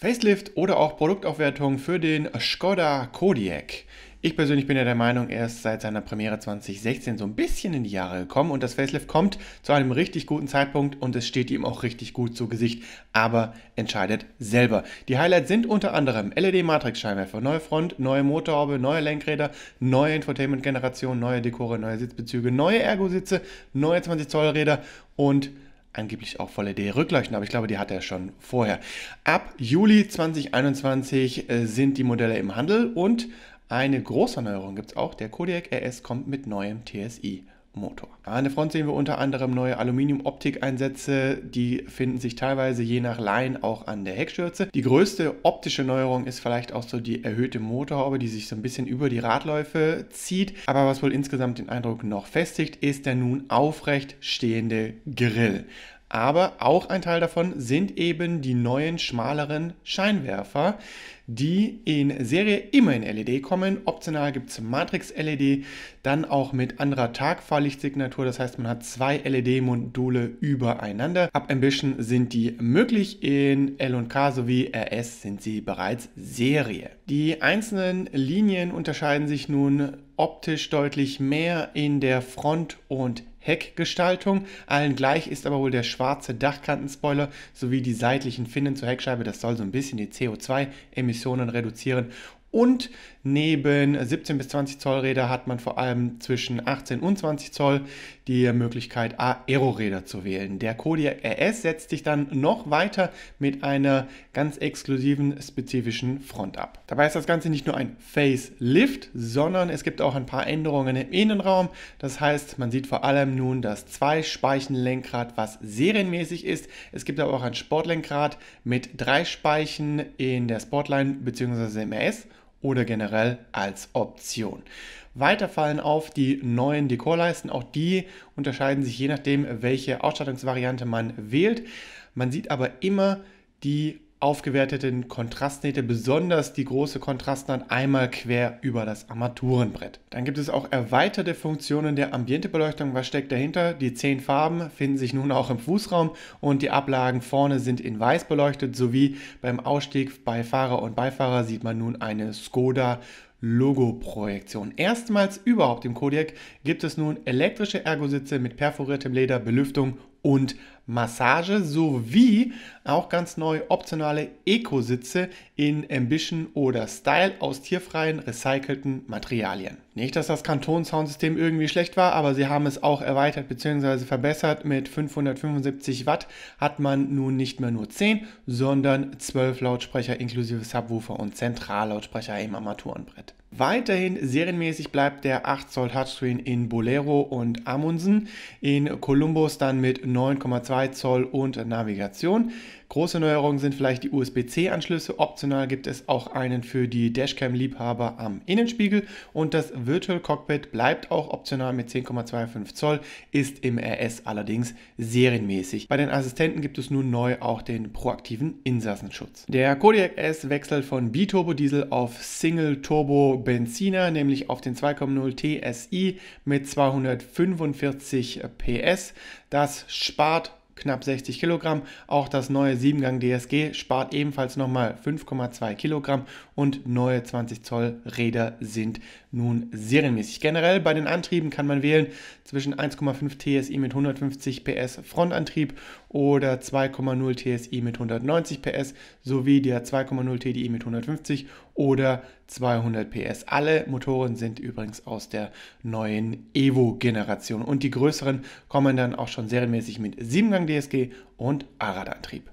Facelift oder auch Produktaufwertung für den Skoda Kodiak. Ich persönlich bin ja der Meinung, er ist seit seiner Premiere 2016 so ein bisschen in die Jahre gekommen und das Facelift kommt zu einem richtig guten Zeitpunkt und es steht ihm auch richtig gut zu Gesicht, aber entscheidet selber. Die Highlights sind unter anderem LED-Matrix-Scheinwerfer, neue Front, neue Motorhaube, neue Lenkräder, neue Infotainment-Generation, neue Dekore, neue Sitzbezüge, neue Ergo-Sitze, neue 20-Zoll-Räder und angeblich auch volle LED-Rückleuchten, aber ich glaube, die hatte er schon vorher. Ab Juli 2021 äh, sind die Modelle im Handel und eine große Neuerung gibt es auch. Der Kodiak RS kommt mit neuem TSI. Motor. An der Front sehen wir unter anderem neue aluminium optik einsätze die finden sich teilweise je nach Line auch an der Heckschürze. Die größte optische Neuerung ist vielleicht auch so die erhöhte Motorhaube, die sich so ein bisschen über die Radläufe zieht. Aber was wohl insgesamt den Eindruck noch festigt, ist der nun aufrecht stehende Grill aber auch ein Teil davon sind eben die neuen schmaleren Scheinwerfer, die in Serie immer in LED kommen. Optional gibt es Matrix-LED, dann auch mit anderer Tagfahrlichtsignatur, das heißt man hat zwei LED-Module übereinander. Ab Ambition sind die möglich, in L&K sowie RS sind sie bereits Serie. Die einzelnen Linien unterscheiden sich nun optisch deutlich mehr in der Front- und Heckgestaltung. Allen gleich ist aber wohl der schwarze Dachkantenspoiler sowie die seitlichen Finnen zur Heckscheibe. Das soll so ein bisschen die CO2-Emissionen reduzieren und neben 17 bis 20 Zoll Räder hat man vor allem zwischen 18 und 20 Zoll die Möglichkeit, Aero-Räder zu wählen. Der Kodiak RS setzt sich dann noch weiter mit einer ganz exklusiven, spezifischen Front ab. Dabei ist das Ganze nicht nur ein Facelift, sondern es gibt auch ein paar Änderungen im Innenraum. Das heißt, man sieht vor allem nun das Zwei-Speichen-Lenkrad, was serienmäßig ist. Es gibt aber auch ein Sportlenkrad mit drei Speichen in der Sportline bzw. im RS oder generell als Option. Weiter fallen auf die neuen Dekorleisten. Auch die unterscheiden sich je nachdem, welche Ausstattungsvariante man wählt. Man sieht aber immer die aufgewerteten Kontrastnähte, besonders die große Kontrastnaht, einmal quer über das Armaturenbrett. Dann gibt es auch erweiterte Funktionen der Ambientebeleuchtung. Was steckt dahinter? Die zehn Farben finden sich nun auch im Fußraum und die Ablagen vorne sind in weiß beleuchtet, sowie beim Ausstieg bei Fahrer und Beifahrer sieht man nun eine Skoda Logo-Projektion. Erstmals überhaupt im Kodiak gibt es nun elektrische Ergositze mit perforiertem Leder, Belüftung und Massage sowie auch ganz neu optionale Eco-Sitze in Ambition oder Style aus tierfreien, recycelten Materialien. Nicht, dass das Kanton-Soundsystem irgendwie schlecht war, aber sie haben es auch erweitert bzw. verbessert. Mit 575 Watt hat man nun nicht mehr nur 10, sondern 12 Lautsprecher inklusive Subwoofer und Zentrallautsprecher im Armaturenbrett. Weiterhin serienmäßig bleibt der 8 Zoll Touchscreen in Bolero und Amundsen, in Columbus dann mit 9,2 2 Zoll und Navigation. Große Neuerungen sind vielleicht die USB-C-Anschlüsse. Optional gibt es auch einen für die Dashcam-Liebhaber am Innenspiegel. Und das Virtual Cockpit bleibt auch optional mit 10,25 Zoll, ist im RS allerdings serienmäßig. Bei den Assistenten gibt es nun neu auch den proaktiven Insassenschutz. Der Kodiak S wechselt von Biturbo-Diesel auf Single-Turbo-Benziner, nämlich auf den 2,0 TSI mit 245 PS. Das spart knapp 60 Kilogramm. Auch das neue 7-Gang DSG spart ebenfalls nochmal 5,2 Kilogramm und neue 20 Zoll Räder sind nun serienmäßig. Generell bei den Antrieben kann man wählen zwischen 1,5 TSI mit 150 PS Frontantrieb oder 2,0 TSI mit 190 PS sowie der 2,0 TDI mit 150 oder 200 PS. Alle Motoren sind übrigens aus der neuen Evo-Generation und die größeren kommen dann auch schon serienmäßig mit 7-Gang DSG und Allradantrieb.